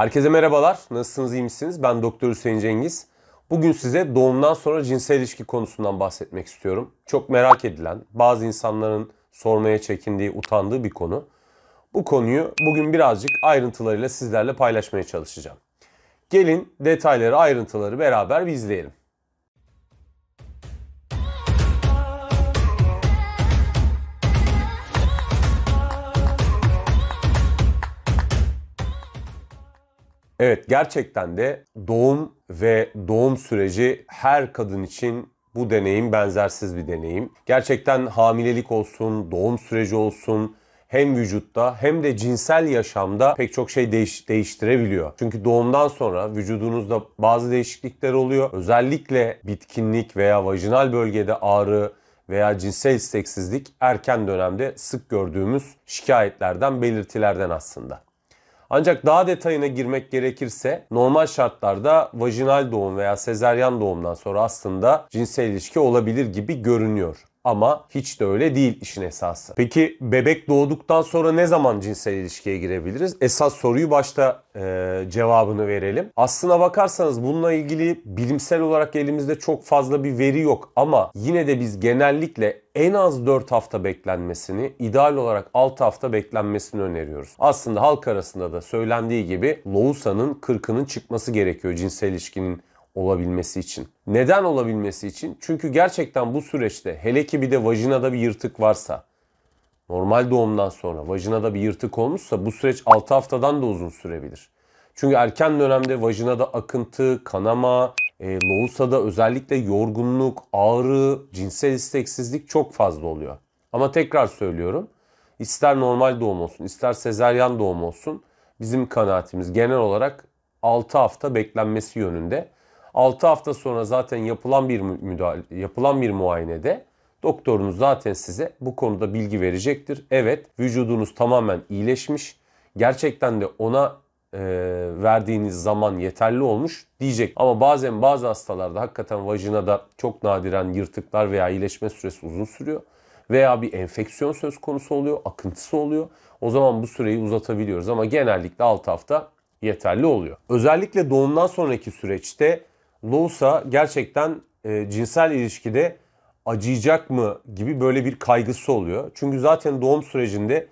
Herkese merhabalar. Nasılsınız, iyi misiniz? Ben Doktor Hüseyin Cengiz. Bugün size doğumdan sonra cinsel ilişki konusundan bahsetmek istiyorum. Çok merak edilen, bazı insanların sormaya çekindiği, utandığı bir konu. Bu konuyu bugün birazcık ayrıntılarıyla sizlerle paylaşmaya çalışacağım. Gelin detayları, ayrıntıları beraber bir izleyelim. Evet gerçekten de doğum ve doğum süreci her kadın için bu deneyim benzersiz bir deneyim. Gerçekten hamilelik olsun, doğum süreci olsun, hem vücutta hem de cinsel yaşamda pek çok şey değiş, değiştirebiliyor. Çünkü doğumdan sonra vücudunuzda bazı değişiklikler oluyor. Özellikle bitkinlik veya vajinal bölgede ağrı veya cinsel isteksizlik erken dönemde sık gördüğümüz şikayetlerden, belirtilerden aslında. Ancak daha detayına girmek gerekirse normal şartlarda vajinal doğum veya sezeryan doğumdan sonra aslında cinsel ilişki olabilir gibi görünüyor. Ama hiç de öyle değil işin esası. Peki bebek doğduktan sonra ne zaman cinsel ilişkiye girebiliriz? Esas soruyu başta e, cevabını verelim. Aslına bakarsanız bununla ilgili bilimsel olarak elimizde çok fazla bir veri yok ama yine de biz genellikle en az 4 hafta beklenmesini, ideal olarak 6 hafta beklenmesini öneriyoruz. Aslında halk arasında da söylendiği gibi Loğusa'nın 40'ının çıkması gerekiyor cinsel ilişkinin olabilmesi için. Neden olabilmesi için? Çünkü gerçekten bu süreçte hele ki bir de vajinada bir yırtık varsa normal doğumdan sonra vajinada bir yırtık olmuşsa bu süreç 6 haftadan da uzun sürebilir. Çünkü erken dönemde vajinada akıntı, kanama, e, loğusada özellikle yorgunluk, ağrı, cinsel isteksizlik çok fazla oluyor. Ama tekrar söylüyorum. ister normal doğum olsun, ister sezeryan doğum olsun bizim kanaatimiz genel olarak 6 hafta beklenmesi yönünde. 6 hafta sonra zaten yapılan bir müdahale, yapılan bir muayenede doktorunuz zaten size bu konuda bilgi verecektir. Evet, vücudunuz tamamen iyileşmiş. Gerçekten de ona e, verdiğiniz zaman yeterli olmuş diyecek. Ama bazen bazı hastalarda hakikaten vajinada çok nadiren yırtıklar veya iyileşme süresi uzun sürüyor. Veya bir enfeksiyon söz konusu oluyor, akıntısı oluyor. O zaman bu süreyi uzatabiliyoruz ama genellikle 6 hafta yeterli oluyor. Özellikle doğumdan sonraki süreçte Lousa gerçekten e, cinsel ilişkide acıyacak mı gibi böyle bir kaygısı oluyor. Çünkü zaten doğum sürecinde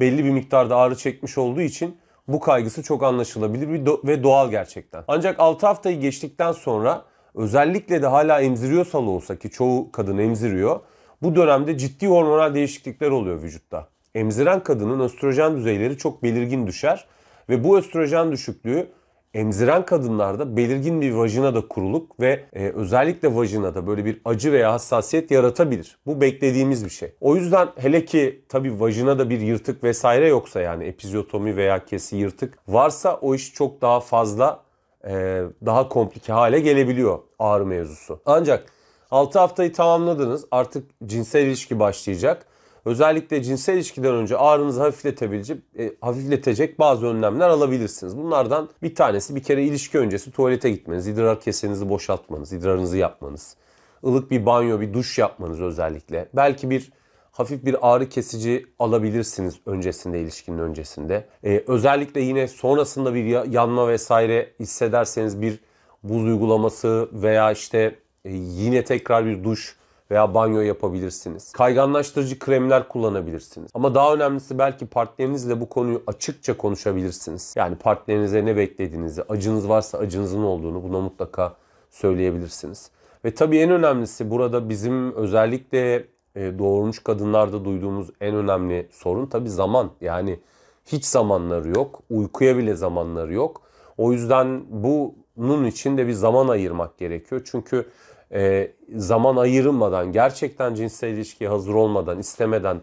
belli bir miktarda ağrı çekmiş olduğu için bu kaygısı çok anlaşılabilir ve doğal gerçekten. Ancak 6 haftayı geçtikten sonra özellikle de hala emziriyorsa olsa ki çoğu kadın emziriyor. Bu dönemde ciddi hormonal değişiklikler oluyor vücutta. Emziren kadının östrojen düzeyleri çok belirgin düşer ve bu östrojen düşüklüğü emziren kadınlarda belirgin bir vajina da kuruluk ve e, özellikle vajinada böyle bir acı veya hassasiyet yaratabilir. Bu beklediğimiz bir şey. O yüzden hele ki tabii vajinada bir yırtık vesaire yoksa yani epizyotomi veya kesi yırtık varsa o iş çok daha fazla e, daha komplike hale gelebiliyor ağrı mevzusu. Ancak 6 haftayı tamamladınız artık cinsel ilişki başlayacak. Özellikle cinsel ilişkiden önce ağrınızı hafifletebilecek, e, hafifletecek bazı önlemler alabilirsiniz. Bunlardan bir tanesi bir kere ilişki öncesi tuvalete gitmeniz, idrar kesenizi boşaltmanız, idrarınızı yapmanız, ılık bir banyo, bir duş yapmanız özellikle. Belki bir hafif bir ağrı kesici alabilirsiniz öncesinde ilişkinin öncesinde. Ee, özellikle yine sonrasında bir yanma vesaire hissederseniz bir buz uygulaması veya işte e, yine tekrar bir duş veya banyo yapabilirsiniz. Kayganlaştırıcı kremler kullanabilirsiniz. Ama daha önemlisi belki partnerinizle bu konuyu açıkça konuşabilirsiniz. Yani partnerinize ne beklediğinizi, acınız varsa acınızın olduğunu buna mutlaka söyleyebilirsiniz. Ve tabii en önemlisi burada bizim özellikle e, doğurmuş kadınlarda duyduğumuz en önemli sorun tabii zaman. Yani hiç zamanları yok. Uykuya bile zamanları yok. O yüzden bunun için de bir zaman ayırmak gerekiyor. Çünkü e, zaman ayırmadan, gerçekten cinsel ilişkiye hazır olmadan, istemeden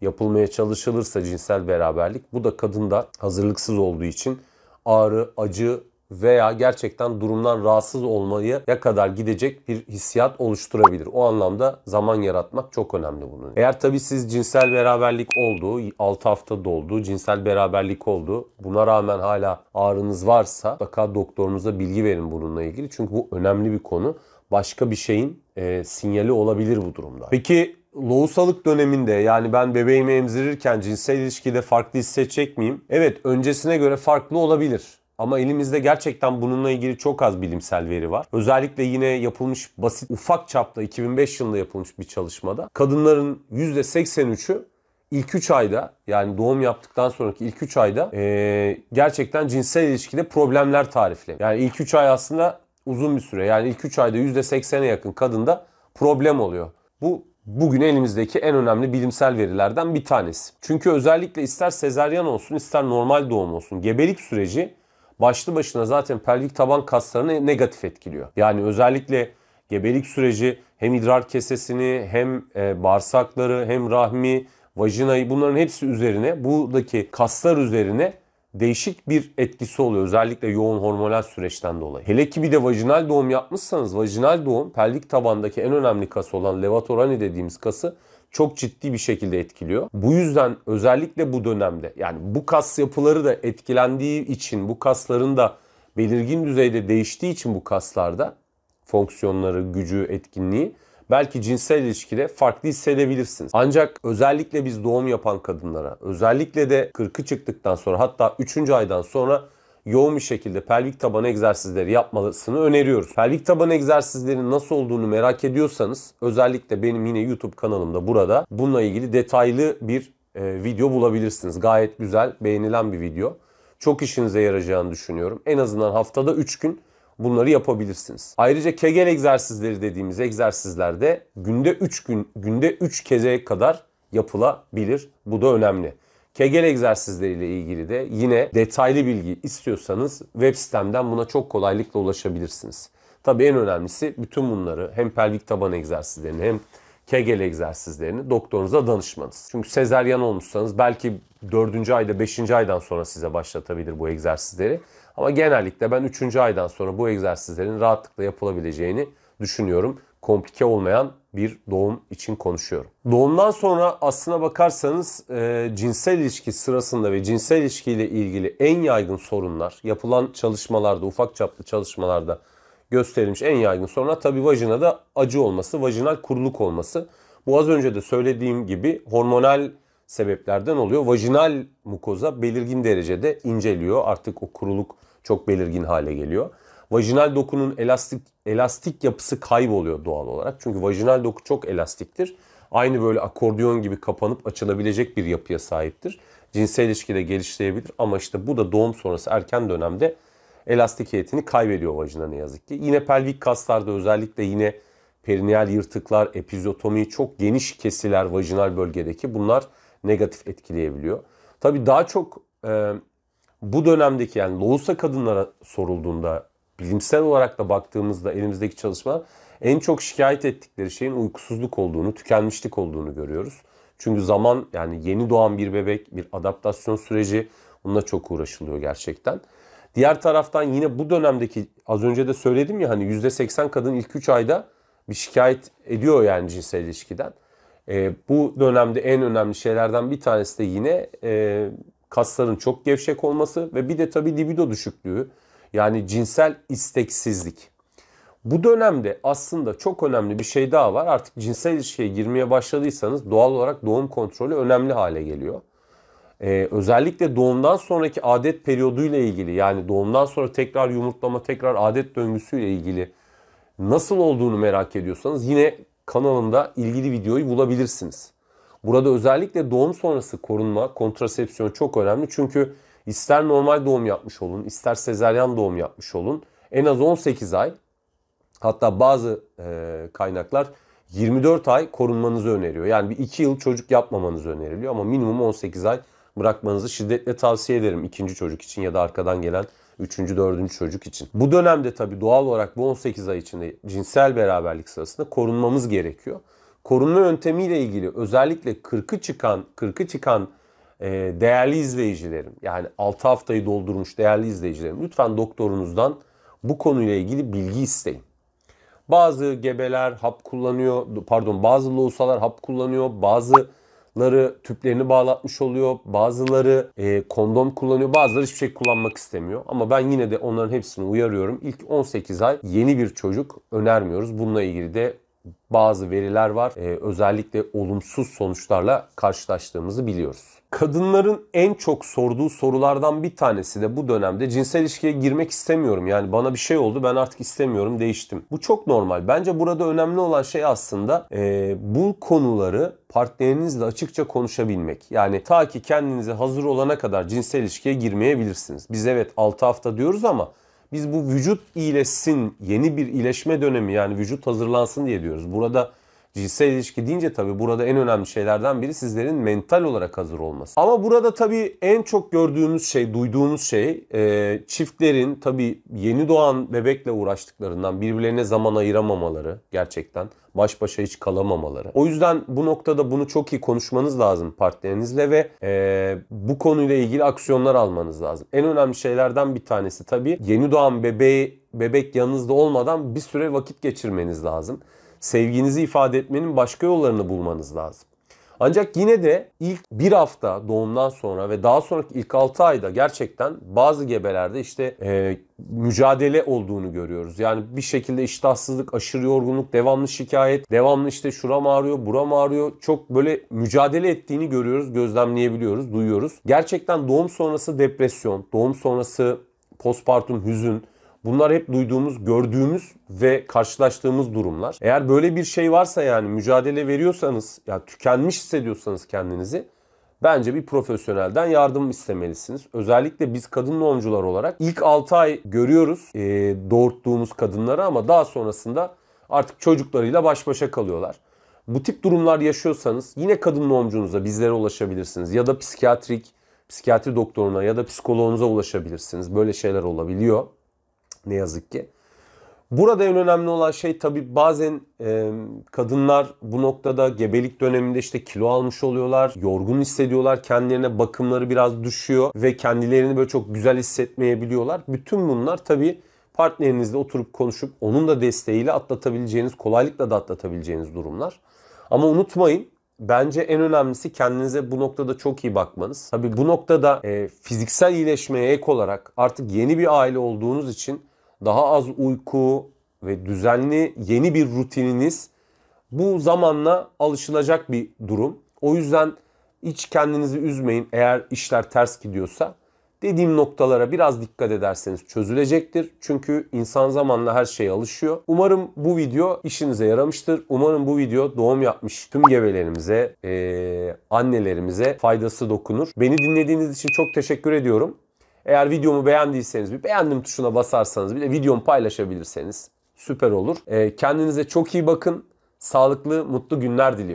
yapılmaya çalışılırsa cinsel beraberlik bu da kadında hazırlıksız olduğu için ağrı, acı veya gerçekten durumdan rahatsız olmayı ya kadar gidecek bir hissiyat oluşturabilir. O anlamda zaman yaratmak çok önemli bunun. Eğer tabii siz cinsel beraberlik oldu, 6 hafta doldu, cinsel beraberlik oldu. Buna rağmen hala ağrınız varsa mutlaka doktorunuza bilgi verin bununla ilgili. Çünkü bu önemli bir konu başka bir şeyin e, sinyali olabilir bu durumda. Peki loğusalık döneminde yani ben bebeğimi emzirirken cinsel ilişkide farklı hissedecek miyim? Evet öncesine göre farklı olabilir. Ama elimizde gerçekten bununla ilgili çok az bilimsel veri var. Özellikle yine yapılmış basit ufak çapta 2005 yılında yapılmış bir çalışmada kadınların %83'ü ilk 3 ayda yani doğum yaptıktan sonraki ilk 3 ayda e, gerçekten cinsel ilişkide problemler tarifli. Yani ilk 3 ay aslında uzun bir süre. Yani ilk 3 ayda %80'e yakın kadında problem oluyor. Bu bugün elimizdeki en önemli bilimsel verilerden bir tanesi. Çünkü özellikle ister sezeryan olsun ister normal doğum olsun gebelik süreci başlı başına zaten pelvik taban kaslarını negatif etkiliyor. Yani özellikle gebelik süreci hem idrar kesesini hem e, bağırsakları hem rahmi vajinayı bunların hepsi üzerine buradaki kaslar üzerine değişik bir etkisi oluyor. Özellikle yoğun hormonal süreçten dolayı. Hele ki bir de vajinal doğum yapmışsanız vajinal doğum pelvik tabandaki en önemli kas olan levatorani dediğimiz kası çok ciddi bir şekilde etkiliyor. Bu yüzden özellikle bu dönemde yani bu kas yapıları da etkilendiği için bu kasların da belirgin düzeyde değiştiği için bu kaslarda fonksiyonları, gücü, etkinliği belki cinsel ilişkide farklı hissedebilirsiniz. Ancak özellikle biz doğum yapan kadınlara, özellikle de 40'ı çıktıktan sonra hatta 3. aydan sonra yoğun bir şekilde pelvik tabanı egzersizleri yapmalısını öneriyoruz. Pelvik tabanı egzersizlerinin nasıl olduğunu merak ediyorsanız özellikle benim yine YouTube kanalımda burada bununla ilgili detaylı bir e, video bulabilirsiniz. Gayet güzel, beğenilen bir video. Çok işinize yarayacağını düşünüyorum. En azından haftada 3 gün bunları yapabilirsiniz. Ayrıca Kegel egzersizleri dediğimiz egzersizlerde günde 3 gün günde 3 keze kadar yapılabilir. Bu da önemli. Kegel egzersizleriyle ilgili de yine detaylı bilgi istiyorsanız web sitemden buna çok kolaylıkla ulaşabilirsiniz. Tabii en önemlisi bütün bunları hem pelvik taban egzersizlerini hem Kegel egzersizlerini doktorunuza danışmanız. Çünkü sezeryan olmuşsanız belki 4. ayda 5. aydan sonra size başlatabilir bu egzersizleri. Ama genellikle ben 3. aydan sonra bu egzersizlerin rahatlıkla yapılabileceğini düşünüyorum. Komplike olmayan bir doğum için konuşuyorum. Doğumdan sonra aslına bakarsanız e, cinsel ilişki sırasında ve cinsel ilişkiyle ilgili en yaygın sorunlar yapılan çalışmalarda, ufak çaplı çalışmalarda gösterilmiş en yaygın sorunlar tabii vajinada acı olması, vajinal kuruluk olması. Bu az önce de söylediğim gibi hormonal sebeplerden oluyor. Vajinal mukoza belirgin derecede inceliyor. Artık o kuruluk çok belirgin hale geliyor. Vajinal dokunun elastik elastik yapısı kayboluyor doğal olarak. Çünkü vajinal doku çok elastiktir. Aynı böyle akordiyon gibi kapanıp açılabilecek bir yapıya sahiptir. Cinsel ilişkide geliştirebilir ama işte bu da doğum sonrası erken dönemde elastikiyetini kaybediyor vajina ne yazık ki. Yine pelvik kaslarda özellikle yine perineal yırtıklar, epizotomi çok geniş kesiler vajinal bölgedeki bunlar negatif etkileyebiliyor. Tabii daha çok e, bu dönemdeki yani lohusa kadınlara sorulduğunda bilimsel olarak da baktığımızda elimizdeki çalışma en çok şikayet ettikleri şeyin uykusuzluk olduğunu, tükenmişlik olduğunu görüyoruz. Çünkü zaman yani yeni doğan bir bebek, bir adaptasyon süreci onunla çok uğraşılıyor gerçekten. Diğer taraftan yine bu dönemdeki az önce de söyledim ya hani %80 kadın ilk 3 ayda bir şikayet ediyor yani cinsel ilişkiden. E, bu dönemde en önemli şeylerden bir tanesi de yine e, kasların çok gevşek olması ve bir de tabii libido düşüklüğü yani cinsel isteksizlik. Bu dönemde aslında çok önemli bir şey daha var. Artık cinsel ilişkiye girmeye başladıysanız doğal olarak doğum kontrolü önemli hale geliyor. Ee, özellikle doğumdan sonraki adet periyoduyla ilgili yani doğumdan sonra tekrar yumurtlama tekrar adet döngüsüyle ilgili nasıl olduğunu merak ediyorsanız yine kanalında ilgili videoyu bulabilirsiniz. Burada özellikle doğum sonrası korunma, kontrasepsiyon çok önemli. Çünkü ister normal doğum yapmış olun, ister sezeryan doğum yapmış olun. En az 18 ay hatta bazı e, kaynaklar 24 ay korunmanızı öneriyor. Yani bir 2 yıl çocuk yapmamanızı öneriliyor ama minimum 18 ay bırakmanızı şiddetle tavsiye ederim. ikinci çocuk için ya da arkadan gelen 3. 4. çocuk için. Bu dönemde tabii doğal olarak bu 18 ay içinde cinsel beraberlik sırasında korunmamız gerekiyor korunma yöntemiyle ilgili özellikle 40'ı çıkan 40'ı çıkan e, değerli izleyicilerim yani 6 haftayı doldurmuş değerli izleyicilerim lütfen doktorunuzdan bu konuyla ilgili bilgi isteyin. Bazı gebeler hap kullanıyor, pardon bazı loğusalar hap kullanıyor, bazıları tüplerini bağlatmış oluyor, bazıları e, kondom kullanıyor, bazıları hiçbir şey kullanmak istemiyor. Ama ben yine de onların hepsini uyarıyorum. İlk 18 ay yeni bir çocuk önermiyoruz. Bununla ilgili de bazı veriler var. Ee, özellikle olumsuz sonuçlarla karşılaştığımızı biliyoruz. Kadınların en çok sorduğu sorulardan bir tanesi de bu dönemde cinsel ilişkiye girmek istemiyorum. Yani bana bir şey oldu ben artık istemiyorum değiştim. Bu çok normal. Bence burada önemli olan şey aslında e, bu konuları partnerinizle açıkça konuşabilmek. Yani ta ki kendinize hazır olana kadar cinsel ilişkiye girmeyebilirsiniz. Biz evet 6 hafta diyoruz ama biz bu vücut iyileşsin, yeni bir iyileşme dönemi yani vücut hazırlansın diye diyoruz. Burada Cinsel ilişki deyince tabii burada en önemli şeylerden biri sizlerin mental olarak hazır olması. Ama burada tabii en çok gördüğümüz şey, duyduğumuz şey e, çiftlerin tabii yeni doğan bebekle uğraştıklarından birbirlerine zaman ayıramamaları gerçekten baş başa hiç kalamamaları. O yüzden bu noktada bunu çok iyi konuşmanız lazım partnerinizle ve e, bu konuyla ilgili aksiyonlar almanız lazım. En önemli şeylerden bir tanesi tabii yeni doğan bebeği bebek yanınızda olmadan bir süre vakit geçirmeniz lazım sevginizi ifade etmenin başka yollarını bulmanız lazım. Ancak yine de ilk bir hafta doğumdan sonra ve daha sonraki ilk 6 ayda gerçekten bazı gebelerde işte e, mücadele olduğunu görüyoruz. Yani bir şekilde iştahsızlık, aşırı yorgunluk, devamlı şikayet, devamlı işte şuram ağrıyor, buram ağrıyor. Çok böyle mücadele ettiğini görüyoruz, gözlemleyebiliyoruz, duyuyoruz. Gerçekten doğum sonrası depresyon, doğum sonrası postpartum hüzün, Bunlar hep duyduğumuz, gördüğümüz ve karşılaştığımız durumlar. Eğer böyle bir şey varsa yani mücadele veriyorsanız, ya yani tükenmiş hissediyorsanız kendinizi bence bir profesyonelden yardım istemelisiniz. Özellikle biz kadın doğumcular olarak ilk 6 ay görüyoruz e, doğurttuğumuz kadınları ama daha sonrasında artık çocuklarıyla baş başa kalıyorlar. Bu tip durumlar yaşıyorsanız yine kadın doğumcunuza bizlere ulaşabilirsiniz ya da psikiyatrik psikiyatri doktoruna ya da psikoloğunuza ulaşabilirsiniz. Böyle şeyler olabiliyor ne yazık ki. Burada en önemli olan şey tabii bazen e, kadınlar bu noktada gebelik döneminde işte kilo almış oluyorlar, yorgun hissediyorlar, kendilerine bakımları biraz düşüyor ve kendilerini böyle çok güzel hissetmeyebiliyorlar. Bütün bunlar tabii partnerinizle oturup konuşup onun da desteğiyle atlatabileceğiniz, kolaylıkla da atlatabileceğiniz durumlar. Ama unutmayın Bence en önemlisi kendinize bu noktada çok iyi bakmanız. Tabii bu noktada e, fiziksel iyileşmeye ek olarak artık yeni bir aile olduğunuz için daha az uyku ve düzenli yeni bir rutininiz bu zamanla alışılacak bir durum. O yüzden hiç kendinizi üzmeyin eğer işler ters gidiyorsa. Dediğim noktalara biraz dikkat ederseniz çözülecektir. Çünkü insan zamanla her şeye alışıyor. Umarım bu video işinize yaramıştır. Umarım bu video doğum yapmış tüm gebelerimize, ee, annelerimize faydası dokunur. Beni dinlediğiniz için çok teşekkür ediyorum. Eğer videomu beğendiyseniz bir beğendim tuşuna basarsanız bir de videomu paylaşabilirseniz süper olur. Ee, kendinize çok iyi bakın. Sağlıklı, mutlu günler diliyorum.